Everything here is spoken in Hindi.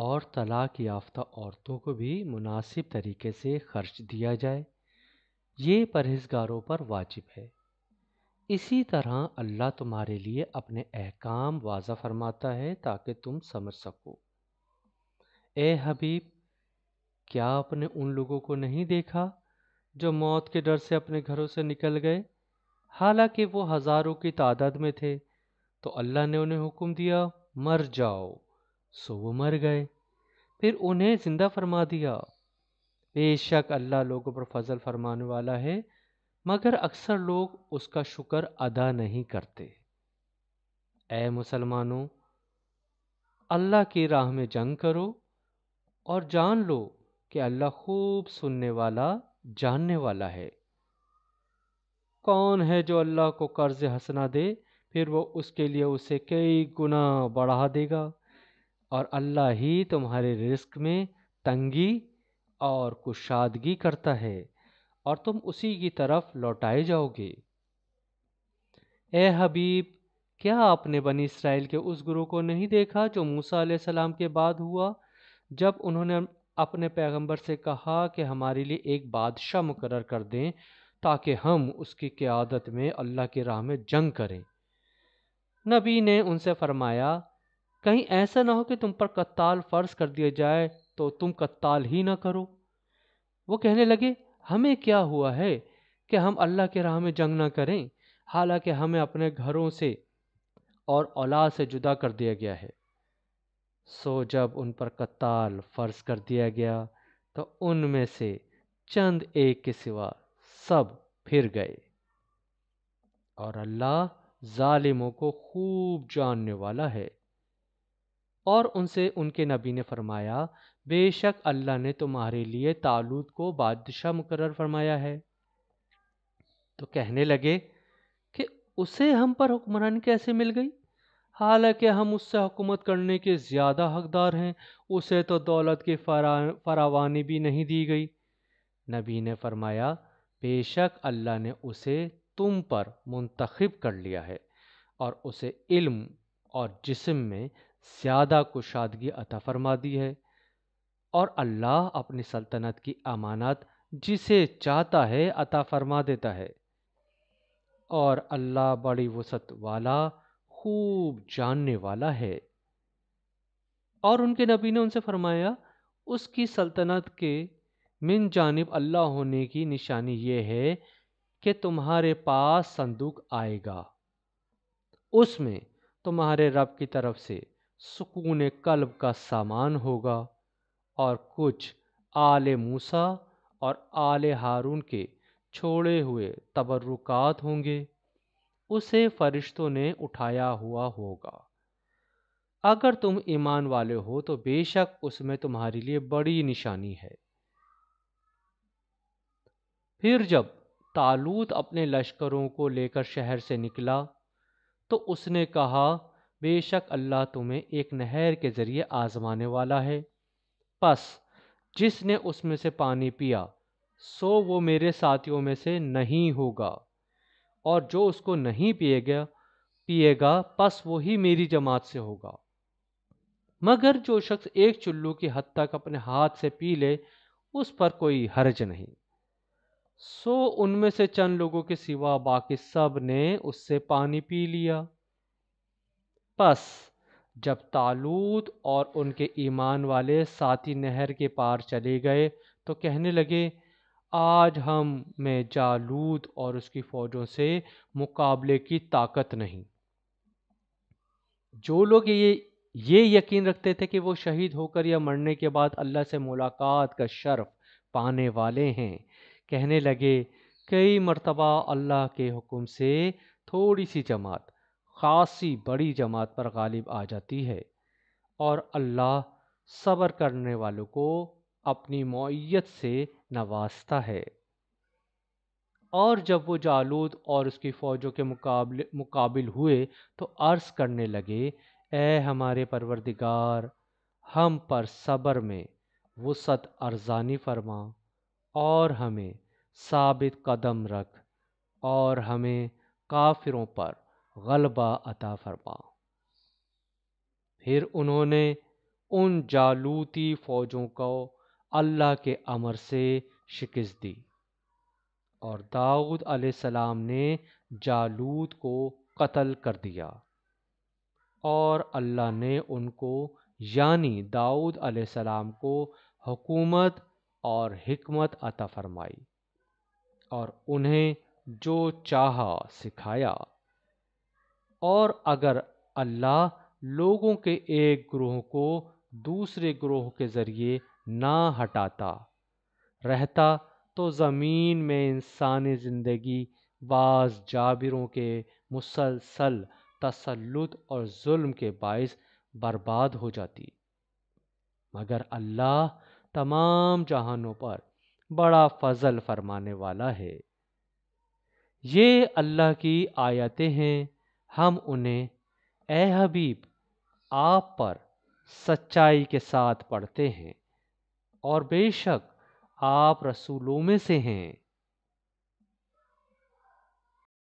और तलाक़ याफ़्ता औरतों को भी मुनासिब तरीके से खर्च दिया जाए ये परहेजगारों पर वाजिब है इसी तरह अल्लाह तुम्हारे लिए अपने अहकाम वाजा फरमाता है ताकि तुम समझ सको ए हबीब क्या आपने उन लोगों को नहीं देखा जो मौत के डर से अपने घरों से निकल गए हालांकि वो हज़ारों की तादाद में थे तो अल्लाह ने उन्हें हुक्म दिया मर जाओ सो वो मर गए फिर उन्हें ज़िंदा फरमा दिया बेशक अल्लाह लोगों पर फजल फरमाने वाला है मगर अक्सर लोग उसका शुक्र अदा नहीं करते ऐ मुसलमानों अल्लाह की राह में जंग करो और जान लो कि अल्लाह खूब सुनने वाला जानने वाला है कौन है जो अल्लाह को कर्ज हंसना दे फिर वो उसके लिए उसे कई गुना बढ़ा देगा और अल्लाह ही तुम्हारे रिस्क में तंगी और कुशादगी करता है और तुम उसी की तरफ लौटाए जाओगे ए हबीब क्या आपने बनी इसराइल के उस गुरु को नहीं देखा जो मूसा सलाम के बाद हुआ जब उन्होंने अपने पैगंबर से कहा कि हमारे लिए एक बादशाह मुकर कर दें ताकि हम उसकी क्यादत में अल्लाह की राह में जंग करें नबी ने उनसे फरमाया कहीं ऐसा ना हो कि तुम पर कत्ताल फर्ज कर दिया जाए तो तुम कत्ताल ही ना करो वो कहने लगे हमें क्या हुआ है कि हम अल्लाह के राह में जंग ना करें हालांकि हमें अपने घरों से और औलाद से जुदा कर दिया गया है सो जब उन पर कत्ताल फर्ज कर दिया गया तो उनमें से चंद एक के सिवा सब फिर गए और अल्लाह जालिमों को खूब जानने वाला है और उनसे उनके नबी ने फरमाया बेशक अल्लाह ने तुम्हारे लिए तालूद को बादशाह मुकर फरमाया है तो कहने लगे कि उसे हम पर हुक्मरानी कैसे मिल गई हालांकि हम उससे हुकूमत करने के ज़्यादा हकदार हैं उसे तो दौलत की फरा फरावानी भी नहीं दी गई नबी ने फरमाया बेशक अल्लाह ने उसे तुम पर मुंतखब कर लिया है और उसे इल्म और जिस्म में ज्यादा कुशादगी अता फरमा दी है और अल्लाह अपनी सल्तनत की अमानत जिसे चाहता है अता फरमा देता है और अल्लाह बड़ी वसत वाला खूब जानने वाला है और उनके नबी ने उनसे फरमाया उसकी सल्तनत के मिन जानब अल्लाह होने की निशानी यह है कि तुम्हारे पास संदूक आएगा उसमें तुम्हारे रब की तरफ से सुकून कल्ब का सामान होगा और कुछ आले मूसा और आले हारून के छोड़े हुए तबर्रुकात होंगे उसे फरिश्तों ने उठाया हुआ होगा अगर तुम ईमान वाले हो तो बेशक उसमें तुम्हारे लिए बड़ी निशानी है फिर जब तालूत अपने लश्करों को लेकर शहर से निकला तो उसने कहा बेशक अल्लाह तुम्हें एक नहर के ज़रिए आज़माने वाला है बस जिसने उसमें से पानी पिया सो वो मेरे साथियों में से नहीं होगा और जो उसको नहीं पिएगा पिएगा बस वही मेरी जमात से होगा मगर जो शख्स एक चुल्लू की हद तक अपने हाथ से पी ले उस पर कोई हर्ज नहीं सो उनमें से चंद लोगों के सिवा बाकी सब ने उससे पानी पी लिया पस जब तालूत और उनके ईमान वाले साथी नहर के पार चले गए तो कहने लगे आज हम में जालूद और उसकी फौजों से मुकाबले की ताकत नहीं जो लोग ये ये यकीन रखते थे कि वो शहीद होकर या मरने के बाद अल्लाह से मुलाकात का शर्फ पाने वाले हैं कहने लगे कई मर्तबा अल्लाह के हुक्म से थोड़ी सी जमात खासी बड़ी जमात पर गालिब आ जाती है और अल्लाह सब्र करने वालों को अपनी मोयत से नवाजता है और जब वो जालूद और उसकी फ़ौजों के मुकाबले मुकाबिल हुए तो अर्ज़ करने लगे ए हमारे परवरदिगार हम पर सब्र में वसत अरजानी फरमा और हमें साबित कदम रख और हमें काफिरों पर गलबा अता फरमा फिर उन्होंने उन जालूती फ़ौजों को अल्लाह के अमर से शिकस्त दी और दाऊद सलाम ने जालूत को कत्ल कर दिया और अल्लाह ने उनको यानी दाऊद सलाम को हुकूमत और हिकमत अता फरमाई और उन्हें जो चाहा सिखाया और अगर अल्लाह लोगों के एक ग्रोह को दूसरे ग्रोह के ज़रिए ना हटाता रहता तो ज़मीन में इंसानी ज़िंदगी बाज जाबिरों के मुसलसल तसलुत और जुल्म के बायस बर्बाद हो जाती मगर अल्लाह तमाम जहानों पर बड़ा फजल फरमाने वाला है ये अल्लाह की आयतें हैं हम उन्हें ए हबीब आप पर सच्चाई के साथ पढ़ते हैं और बेशक आप रसूलों में से हैं